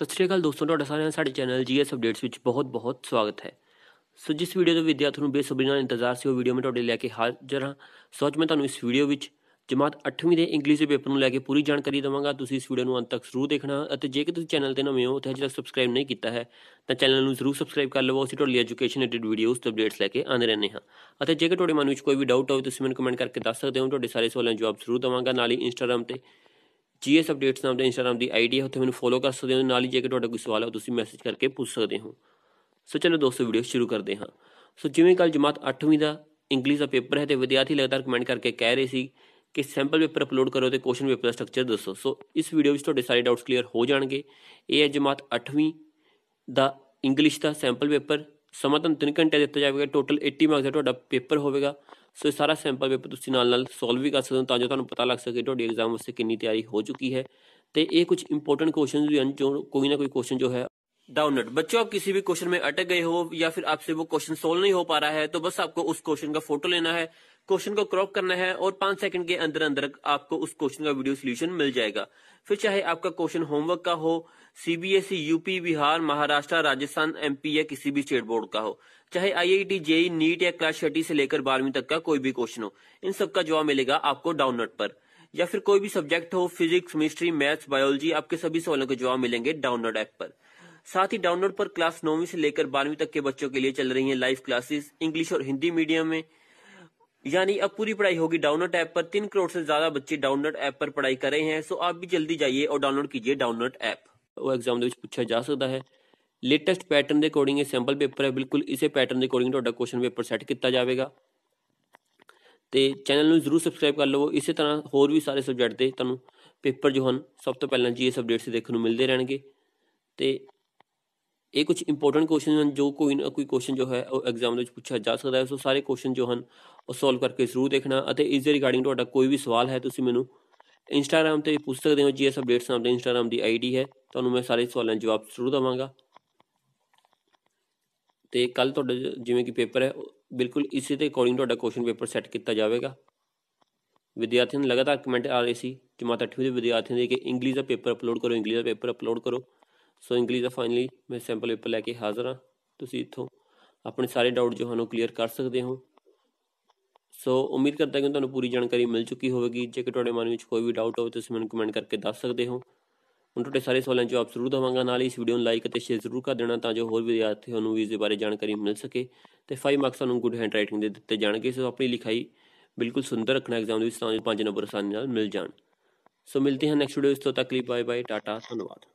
ਸਤਿ ਸ਼੍ਰੀ ਅਕਾਲ ਦੋਸਤੋ ਤੁਹਾਡਾ ਸਾਰਿਆਂ ਦਾ ਸਾਡੇ ਚੈਨਲ ਜੀਐਸ ਅਪਡੇਟਸ ਵਿੱਚ ਬਹੁਤ-ਬਹੁਤ ਸਵਾਗਤ ਹੈ ਸੋ ਜਿਸ ਵੀਡੀਓ ਤੋਂ ਵਿਦਿਆਰਥੀ ਨੂੰ ਬੇਸਬਰੀ ਨਾਲ ਇੰਤਜ਼ਾਰ ਸੀ ਉਹ ਵੀਡੀਓ ਮੈਂ ਤੁਹਾਡੇ ਲੈ ਕੇ ਹਾਜ਼ਰ ਹਾਂ ਸੋ ਅੱਜ ਮੈਂ ਤੁਹਾਨੂੰ ਇਸ ਵੀਡੀਓ ਵਿੱਚ ਜਮਾਤ 8ਵੀਂ ਦੇ ਇੰਗਲਿਸ਼ ਦੇ ਪੇਪਰ ਨੂੰ ਲੈ ਕੇ ਪੂਰੀ ਜਾਣਕਾਰੀ ਦਵਾਂਗਾ ਤੁਸੀਂ ਇਸ ਵੀਡੀਓ ਨੂੰ ਅੰਤ ਤੱਕ ਜ਼ਰੂਰ ਦੇਖਣਾ ਅਤੇ ਜੇਕਰ ਤੁਸੀਂ ਚੈਨਲ ਤੇ ਨਵੇਂ ਹੋ ਤੇ ਅਜੇ ਤੱਕ ਸਬਸਕ੍ਰਾਈਬ ਨਹੀਂ ਕੀਤਾ ਹੈ ਤਾਂ ਚੈਨਲ ਨੂੰ ਜ਼ਰੂਰ ਸਬਸਕ੍ਰਾਈਬ ਕਰ ਲਵੋ ਅਸੀਂ ਤੁਹਾਡੇ ਲਈ ਐਜੂਕੇਸ਼ਨ ਰਿਲੇਟਡ ਵੀਡੀਓਜ਼ ਤੇ ਅਪਡੇਟਸ ਲੈ ਕੇ ਆਉਂਦੇ ਰਹਿੰਦੇ ਹਾਂ ਅਤੇ ਜੇਕਰ ਤੁਹਾਡੇ ਮਨ ਵਿੱਚ ਕੋਈ ਵੀ ਡਾਊਟ ਹੋਵੇ ਤੁਸੀਂ ਮੈਨੂੰ ਕਮੈਂਟ ਕਰਕੇ ਦੱਸ ਸਕਦੇ ਹੋ ਤੁਹਾਡੇ ਸਾਰੇ ਸਵਾਲਾਂ ਦਾ ਜਵਾਬ ਜ਼ਰੂਰ ਦਵਾਂਗਾ ਨਾਲ ਹੀ ਇੰਸਟਾਗ੍ਰam ਤੇ ਜੀਐਸ ਅਪਡੇਟਸ ਨਾਮ ਦੇ ਇੰਸਟਾਗ੍ਰam ਦੀ ਆਈਡੀ ਹੈ ਉੱਥੇ ਮੈਨੂੰ ਫੋਲੋ ਕਰ ਸਕਦੇ ਹੋ ਨਾਲ ਹੀ ਜੇਕਰ ਤੁਹਾਡਾ ਕੋਈ ਸਵਾਲ ਹੈ ਤੁਸੀਂ ਮੈਸੇਜ ਕਰਕੇ ਪੁੱਛ ਸਕਦੇ ਹੋ ਸੋ ਚਲੋ ਦੋਸਤੋ ਵੀਡੀਓ ਸ਼ੁਰੂ ਕਰਦੇ ਹਾਂ ਸੋ ਜਿਵੇਂ ਕੱਲ ਜਮਾਤ 8ਵੀਂ ਦਾ ਇੰਗਲਿਸ਼ ਦਾ ਪੇਪਰ ਹੈ ਤੇ ਵਿਦਿਆਰਥੀ ਲਗਾਤਾਰ ਕਮੈਂਟ ਕਰਕੇ ਕਹਿ ਰਹੇ ਸੀ ਕਿ ਸੈਂਪਲ ਪੇਪਰ ਅਪਲੋਡ ਕਰੋ ਤੇ ਕੁਐਸਚਨ ਪੇਪਰ ਦਾ ਸਟਰਕਚਰ ਦੱਸੋ ਸੋ ਇਸ ਵੀਡੀਓ ਵਿੱਚ ਤੁਹਾਡੇ ਸਾਰੇ ਡਾਊਟਸ ਕਲੀਅਰ ਹੋ ਜਾਣਗੇ ਇਹ ਹੈ ਜਮਾਤ 8ਵੀਂ ਦਾ ਇੰਗਲਿਸ਼ ਦਾ ਸੈਂਪਲ ਪੇਪਰ ਸਮਾਂ ਤੁਹਾਨੂੰ 3 ਘੰਟੇ ਦਿੱਤਾ ਜਾਵੇਗਾ ਟੋਟਲ 80 ਮਾਰਕਸ ਦਾ ਤੁਹਾਡਾ ਪੇਪਰ ਹੋਵੇਗਾ ਸੋ ਇਹ ਸਾਰਾ ਸੈਂਪਲ ਪੇਪਰ ਤੁਸੀਂ ਨਾਲ ਨਾਲ ਸੋਲਵ ਵੀ ਕਰ ਸਕਦੇ ਹੋ ਤਾਂ ਜੋ ਤੁਹਾਨੂੰ ਪਤਾ ਲੱਗ ਸਕੇ ਤੁਹਾਡੀ ਐਗਜ਼ਾਮ ਵਾਸਤੇ ਕਿੰਨੀ ਤਿਆਰੀ ਹੋ ਚੁੱਕੀ ਹੈ ਤੇ ਇਹ ਕੁਝ ਇੰਪੋਰਟੈਂਟ ਕੁਐਸਚਨਸ ਵੀ ਹਨ ਜੋ ਕੋਈ ਨਾ ਕੋਈ ਕੁਐਸਚਨ ਜੋ ਹੈ डाउनलोड बच्चों आप किसी भी क्वेश्चन में अटक गए हो या फिर आपसे वो क्वेश्चन सोल्व नहीं हो पा रहा है तो बस आपको उस क्वेश्चन का फोटो लेना है क्वेश्चन को क्रॉप करना है और पांच सेकंड के अंदर अंदर आपको उस क्वेश्चन का वीडियो सोल्यूशन मिल जाएगा फिर चाहे आपका क्वेश्चन होमवर्क का हो CBSE UP e, Bihar Maharashtra Rajasthan MP या किसी भी स्टेट बोर्ड का हो चाहे आईआईटी जेई नीट या क्लास थर्टी से लेकर बारहवीं तक का कोई भी क्वेश्चन हो इन सबका जवाब मिलेगा आपको डाउनलोड पर या फिर कोई भी सब्जेक्ट हो फिजिक्स केमिस्ट्री मैथ्स बायोलॉजी आपके सभी सवालों के जवाब मिलेंगे डाउनलोड ऐप पर साथ ही डाउनलोड पर क्लास नौवीं से लेकर बारहवीं तक के बच्चों के लिए चल रही हैं लाइव क्लासेस इंग्लिश और हिंदी मीडियम में यानी अब पूरी पढ़ाई होगी डाउनलोड ऐप पर तीन करोड़ से ज्यादा बच्चे डाउनलोड ऐप पर पढ़ाई कर रहे हैं सो आप भी जल्दी जाइए और डाउनलोड कीजिए डाउनलोड ऐप ਉਹ ਐਗਜ਼ਾਮ ਦੇ ਵਿੱਚ ਪੁੱਛਿਆ ਜਾ ਸਕਦਾ ਹੈ ਲੇਟੈਸਟ ਪੈਟਰਨ ਦੇ ਅਕੋਰਡਿੰਗ ਇਹ ਸੈਂਪਲ ਪੇਪਰ ਹੈ ਬਿਲਕੁਲ ਇਸੇ ਪੈਟਰਨ ਦੇ ਅਕੋਰਡਿੰਗ ਤੁਹਾਡਾ ਕੁਐਸਚਨ ਪੇਪਰ ਸੈੱਟ ਕੀਤਾ ਜਾਵੇਗਾ ਤੇ ਚੈਨਲ ਨੂੰ ਜ਼ਰੂਰ ਸਬਸਕ੍ਰਾਈਬ ਕਰ ਲਵੋ ਇਸੇ ਤਰ੍ਹਾਂ ਹੋਰ ਵੀ ਸਾਰੇ ਸਬਜੈਕਟ ਦੇ ਤੁਹਾਨੂੰ ਪੇਪਰ ਜੋ ਹਨ ਸਭ ਤੋਂ ਪਹਿਲਾਂ ਜੀ ਇਹ ਸਬਜੈਕਟਸ ਦੇਖਣ ਨੂੰ ਮਿਲਦੇ ਰਹਿਣਗੇ ਤੇ ਇਹ ਕੁਝ ਇੰਪੋਰਟੈਂਟ ਕੁਐਸਚਨ ਹਨ ਜੋ ਕੋਈ ਨਾ ਕੋਈ ਕੁਐਸਚਨ ਜੋ ਹੈ ਉਹ ਐਗਜ਼ਾਮ ਦੇ ਵਿੱਚ ਪੁੱਛਿਆ ਜਾ ਸਕਦਾ ਹੈ ਸੋ ਸਾਰੇ ਕੁਐਸਚਨ ਜੋ ਹਨ ਉਹ ਸੋਲਵ ਕਰਕੇ ਜ਼ਰੂਰ ਦੇਖਣਾ ਅਤੇ ਇਸ ਦੇ ਰਿਗਾਰਡਿੰਗ ਤੁਹਾਡਾ ਕੋਈ ਵੀ ਸਵਾਲ ਹੈ ਤੁਸੀਂ ਮੈਨੂੰ ਇੰਸਟਾਗ੍ਰam ਤੇ ਪੁੱਛ ਸਕਦੇ ਹੋ ਜੀਐਸ ਅਪਡੇਟਸ ਨਾਲ ਦੇ ਇੰਸਟਾਗ੍ਰam ਦੀ ਆਈਡੀ ਹੈ ਤੁਹਾਨੂੰ ਮੈਂ ਸਾਰੇ ਸਵਾਲਾਂ ਦੇ ਜਵਾਬ ਜ਼ਰੂਰ ਦਵਾਂਗਾ ਤੇ ਕੱਲ ਤੁਹਾਡੇ ਜਿਵੇਂ ਕਿ ਪੇਪਰ ਹੈ ਬਿਲਕੁਲ ਇਸੇ ਦੇ ਅਕੋਰਡਿੰਗ ਤੁਹਾਡਾ ਕੁਐਸਚਨ ਪੇਪਰ ਸੈੱਟ ਕੀਤਾ ਜਾਵੇਗਾ ਵਿਦਿਆਰਥੀਆਂ ਨੂੰ ਲਗਾਤਾਰ ਕਮੈਂਟ ਆ ਰਹੇ ਸੀ ਜਮਾਤ 8ਵੀਂ ਦੇ ਵਿਦਿਆਰਥੀਆਂ ਦੇ ਕਿ ਇੰਗਲਿਸ਼ ਦਾ ਪੇਪਰ ਅਪਲੋਡ ਕਰੋ ਇੰਗਲਿਸ਼ ਦਾ ਪੇਪਰ ਅਪਲੋਡ ਕਰੋ ਸੋ ਇੰਗਲਿਸ਼ ਦਾ ਫਾਈਨਲੀ ਮੈਂ ਸੈਂਪਲ ਪੇਪਰ ਲੈ ਕੇ ਹਾਜ਼ਰ ਹਾਂ ਤੁਸੀਂ ਇੱਥੋਂ ਆਪਣੇ ਸਾਰੇ ਡਾਊਟ ਜੋ ਹਨ ਉਹ ਕਲੀਅਰ ਕਰ ਸਕਦੇ ਹੋ ਸੋ ਉਮੀਦ ਕਰਦਾ ਹਾਂ ਕਿ ਤੁਹਾਨੂੰ ਪੂਰੀ ਜਾਣਕਾਰੀ ਮਿਲ ਚੁੱਕੀ ਹੋਵੇਗੀ ਜੇਕਰ ਤੁਹਾਡੇ ਮਨ ਵਿੱਚ ਕੋਈ ਵੀ ਡਾਊਟ ਹੋਵੇ ਤੁਸੀਂ ਮੈਨੂੰ ਕਮੈਂਟ ਕਰਕੇ ਦੱਸ ਸਕਦੇ ਹੋ ਹੁਣ ਤੁਹਾਡੇ ਸਾਰੇ ਸਵਾਲਾਂ ਜਵਾਬ ਜ਼ਰੂਰ ਦਵਾਂਗਾ ਨਾਲ ਹੀ ਇਸ ਵੀਡੀਓ ਨੂੰ ਲਾਈਕ ਅਤੇ ਸ਼ੇਅਰ ਜ਼ਰੂਰ ਕਰ ਦੇਣਾ ਤਾਂ ਜੋ ਹੋਰ ਵਿਦਿਆਰਥੀਆਂ ਨੂੰ ਵੀ ਇਸ ਦੇ ਬਾਰੇ ਜਾਣਕਾਰੀ ਮਿਲ ਸਕੇ ਤੇ 5 ਮਾਰਕਸ ਨੂੰ ਗੁੱਡ ਹੈਂਡ ਰਾਈਟਿੰਗ ਦੇ ਦਿੱਤੇ ਜਾਣਗੇ ਸੋ ਆਪਣੀ ਲਿਖਾਈ ਬਿਲਕੁਲ ਸੁੰਦਰ ਰੱਖਣਾ ਐਗਜ਼ਾਮ ਦੇ ਵਿੱਚ ਤਾਂ ਜੋ 5 ਨੰਬਰ ਆਸਾਨੀ ਨਾਲ ਮਿਲ ਜਾਣ ਸੋ ਮਿਲਦੇ ਹਾਂ ਨੈਕਸਟ ਵੀਡੀਓ ਵਿੱਚ ਤੋਂ ਤੱਕ ਲਈ ਬਾਏ ਬਾਏ ਟਾਟਾ ਧੰਨਵਾਦ